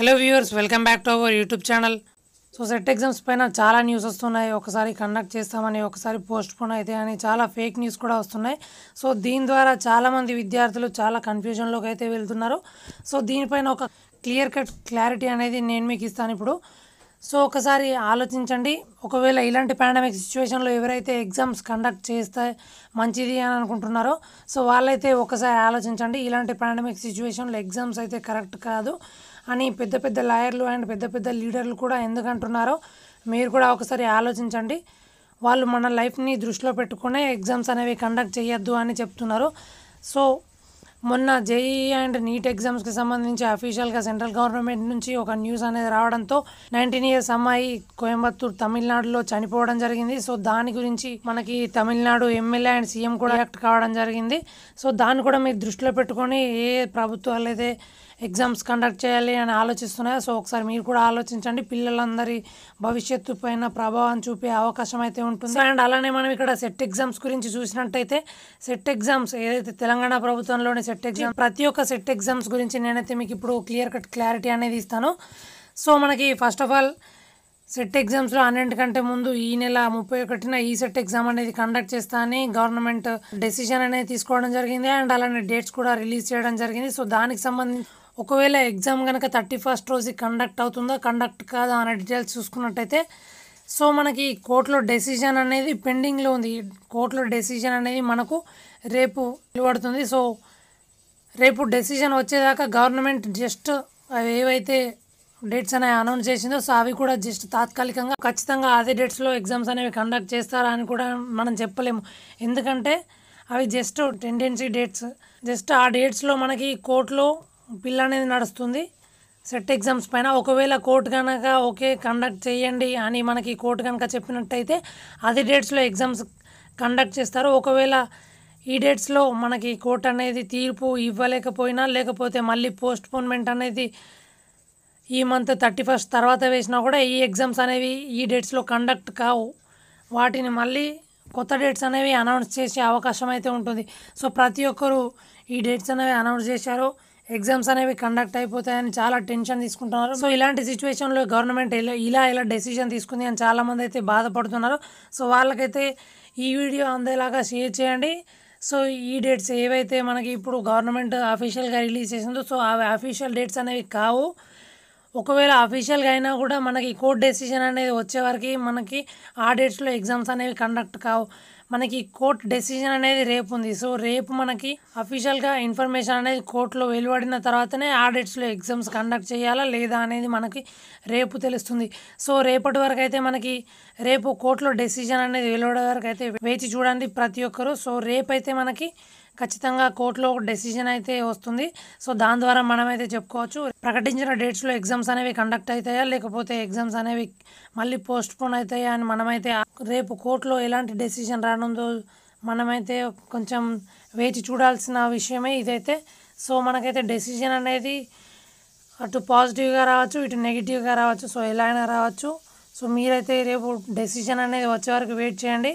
hello viewers welcome back to our YouTube channel so set exams పైన చాలా news వస్తున్నాయి ఒకసారి కండక్ట్ చేస్తామని ఒకసారి పోస్ట్ పోన్ అయితే అని చాలా ఫేక్ న్యూస్ కూడా వస్తున్నాయి సో దీని ద్వారా చాలామంది విద్యార్థులు చాలా కన్ఫ్యూజన్లోకి అయితే వెళ్తున్నారు సో దీనిపైన ఒక క్లియర్ కట్ క్లారిటీ అనేది నేను మీకు ఇస్తాను ఇప్పుడు సో ఒకసారి ఆలోచించండి ఒకవేళ ఇలాంటి పాండమిక్ సిచ్యువేషన్లో ఎవరైతే ఎగ్జామ్స్ కండక్ట్ చేస్తే మంచిది అని అనుకుంటున్నారో సో వాళ్ళైతే ఒకసారి ఆలోచించండి ఇలాంటి పాండమిక్ సిచ్యువేషన్లో ఎగ్జామ్స్ అయితే కరెక్ట్ కాదు అని పెద్ద పెద్ద లాయర్లు అండ్ పెద్ద పెద్ద లీడర్లు కూడా ఎందుకంటున్నారో మీరు కూడా ఒకసారి ఆలోచించండి వాళ్ళు మన లైఫ్ని దృష్టిలో పెట్టుకునే ఎగ్జామ్స్ అనేవి కండక్ట్ చేయొద్దు అని చెప్తున్నారు సో మొన్న జేఈ అండ్ నీట్ ఎగ్జామ్స్కి సంబంధించి అఫీషియల్గా సెంట్రల్ గవర్నమెంట్ నుంచి ఒక న్యూస్ అనేది రావడంతో నైన్టీన్ ఇయర్స్ అమ్మాయి కోయంబత్తూర్ తమిళనాడులో చనిపోవడం జరిగింది సో దాని గురించి మనకి తమిళనాడు ఎమ్మెల్యే అండ్ సీఎం కూడా యాక్ట్ కావడం జరిగింది సో దాన్ని కూడా మీరు దృష్టిలో పెట్టుకొని ఏ ప్రభుత్వాలు అయితే ఎగ్జామ్స్ కండక్ట్ చేయాలి అని ఆలోచిస్తున్నాయో సో ఒకసారి మీరు కూడా ఆలోచించండి పిల్లలందరి భవిష్యత్తు పైన ప్రభావం చూపే అవకాశం అయితే ఉంటుంది అండ్ అలానే మనం ఇక్కడ సెట్ ఎగ్జామ్స్ గురించి చూసినట్టయితే సెట్ ఎగ్జామ్స్ ఏదైతే తెలంగాణ ప్రభుత్వంలోని సెట్ ఎగ్జామ్ ప్రతి ఒక్క సెట్ ఎగ్జామ్స్ గురించి నేనైతే మీకు ఇప్పుడు క్లియర్ కట్ క్లారిటీ అనేది ఇస్తాను సో మనకి ఫస్ట్ ఆఫ్ ఆల్ సెట్ ఎగ్జామ్స్లో అన్నింటికంటే ముందు ఈ నెల ముప్పై ఒకటిన ఈ సెట్ ఎగ్జామ్ అనేది కండక్ట్ చేస్తా అని గవర్నమెంట్ డెసిషన్ అనేది తీసుకోవడం జరిగింది అండ్ అలానే డేట్స్ కూడా రిలీజ్ చేయడం జరిగింది సో దానికి సంబంధించి ఒకవేళ ఎగ్జామ్ కనుక థర్టీ ఫస్ట్ రోజు కండక్ట్ అవుతుందా కండక్ట్ కాదా అనే డీటెయిల్స్ చూసుకున్నట్టయితే సో మనకి కోర్టులో డెసిషన్ అనేది పెండింగ్లో ఉంది కోర్టులో డెసిషన్ అనేది మనకు రేపు వెలువడుతుంది సో రేపు డెసిషన్ వచ్చేదాకా గవర్నమెంట్ జస్ట్ అవి ఏవైతే డేట్స్ అనేవి అనౌన్స్ చేసిందో సో అవి కూడా జస్ట్ తాత్కాలికంగా ఖచ్చితంగా అదే డేట్స్లో ఎగ్జామ్స్ అనేవి కండక్ట్ చేస్తారా అని కూడా మనం చెప్పలేము ఎందుకంటే అవి జస్ట్ టెండెన్సీ డేట్స్ జస్ట్ ఆ డేట్స్లో మనకి కోర్టులో పిల్ల అనేది నడుస్తుంది సెట్ ఎగ్జామ్స్ పైన ఒకవేళ కోర్టు కనుక ఓకే కండక్ట్ చేయండి అని మనకి కోర్టు కనుక చెప్పినట్టయితే అదే డేట్స్లో ఎగ్జామ్స్ కండక్ట్ చేస్తారు ఒకవేళ ఈ డేట్స్లో మనకి కోర్టు అనేది తీర్పు ఇవ్వలేకపోయినా లేకపోతే మళ్ళీ పోస్ట్పోన్మెంట్ అనేది ఈ మంత్ థర్టీ ఫస్ట్ తర్వాత వేసినా కూడా ఈ ఎగ్జామ్స్ అనేవి ఈ డేట్స్లో కండక్ట్ కావు వాటిని మళ్ళీ కొత్త డేట్స్ అనేవి అనౌన్స్ చేసే అవకాశం అయితే ఉంటుంది సో ప్రతి ఒక్కరూ ఈ డేట్స్ అనేవి అనౌన్స్ చేశారు ఎగ్జామ్స్ అనేవి కండక్ట్ అయిపోతాయని చాలా టెన్షన్ తీసుకుంటున్నారు సో ఇలాంటి సిచ్యువేషన్లో గవర్నమెంట్ ఇలా ఇలా డెసిషన్ తీసుకుంది అని చాలామంది అయితే బాధపడుతున్నారు సో వాళ్ళకైతే ఈ వీడియో అందేలాగా షేర్ చేయండి సో ఈ డేట్స్ ఏవైతే మనకి ఇప్పుడు గవర్నమెంట్ అఫీషియల్గా రిలీజ్ చేసిందో సో అవి అఫీషియల్ డేట్స్ అనేవి కావు ఒకవేళ అఫీషియల్గా అయినా కూడా మనకి కోర్ట్ డెసిషన్ అనేది వచ్చే మనకి ఆ డేట్స్లో ఎగ్జామ్స్ అనేవి కండక్ట్ కావు మనకి కోర్ట్ డెసిషన్ అనేది రేపు ఉంది సో రేపు మనకి అఫీషియల్గా ఇన్ఫర్మేషన్ అనేది కోర్టులో వెలువడిన తర్వాతనే డేట్స్లో ఎగ్జామ్స్ కండక్ట్ చేయాలా లేదా అనేది మనకి రేపు తెలుస్తుంది సో రేపటి వరకు అయితే మనకి రేపు కోర్టులో డెసిషన్ అనేది వెలువడే వరకు అయితే వేచి చూడండి ప్రతి ఒక్కరు సో రేపైతే మనకి ఖచ్చితంగా కోర్టులో ఒక డెసిషన్ అయితే వస్తుంది సో దాని ద్వారా మనమైతే చెప్పుకోవచ్చు ప్రకటించిన డేట్స్లో ఎగ్జామ్స్ అనేవి కండక్ట్ అవుతాయా లేకపోతే ఎగ్జామ్స్ అనేవి మళ్ళీ పోస్ట్ పోన్ అవుతాయా అని మనమైతే రేపు కోర్టులో ఎలాంటి డెసిషన్ రానుందో మనమైతే కొంచెం వేచి చూడాల్సిన విషయమే ఇదైతే సో మనకైతే డెసిషన్ అనేది అటు పాజిటివ్గా రావచ్చు ఇటు నెగిటివ్గా రావచ్చు సో ఎలా అయినా రావచ్చు సో మీరైతే రేపు డెసిషన్ అనేది వచ్చే వరకు వెయిట్ చేయండి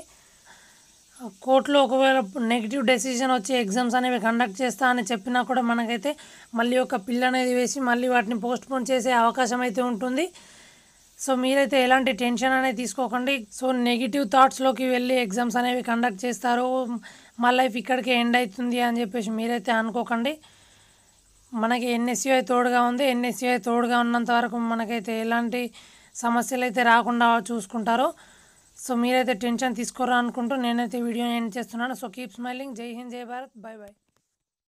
కోర్టులో ఒకవేళ నెగిటివ్ డెసిషన్ వచ్చి ఎగ్జామ్స్ అనేవి కండక్ట్ చేస్తా అని చెప్పినా కూడా మనకైతే మళ్ళీ ఒక పిల్ అనేది వేసి మళ్ళీ వాటిని పోస్ట్ పోన్ చేసే అవకాశం అయితే ఉంటుంది సో మీరైతే ఎలాంటి టెన్షన్ అనేది తీసుకోకండి సో నెగిటివ్ థాట్స్లోకి వెళ్ళి ఎగ్జామ్స్ అనేవి కండక్ట్ చేస్తారు మా లైఫ్ ఇక్కడికే ఎండ్ అవుతుంది అని చెప్పేసి మీరైతే అనుకోకండి మనకి ఎన్ఎస్యూఐ తోడుగా ఉంది ఎన్ఎస్యూఐ తోడుగా ఉన్నంత వరకు మనకైతే ఎలాంటి సమస్యలు అయితే రాకుండా చూసుకుంటారో సో మీరైతే టెన్షన్ తీసుకోరా అనుకుంటూ నేనైతే వీడియో ఎండ్ చేస్తున్నాను so keep smiling Jai Hind జై భారత్ బాయ్ బాయ్